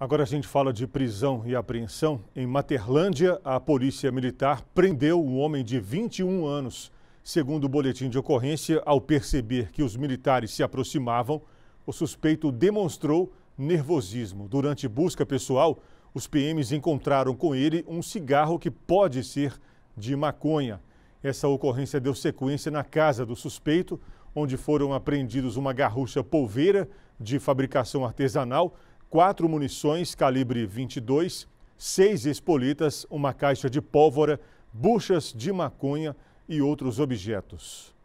Agora a gente fala de prisão e apreensão. Em Materlândia, a polícia militar prendeu um homem de 21 anos. Segundo o boletim de ocorrência, ao perceber que os militares se aproximavam, o suspeito demonstrou nervosismo. Durante busca pessoal, os PMs encontraram com ele um cigarro que pode ser de maconha. Essa ocorrência deu sequência na casa do suspeito, onde foram apreendidos uma garrucha polveira de fabricação artesanal quatro munições calibre 22, seis espolitas, uma caixa de pólvora, buchas de maconha e outros objetos.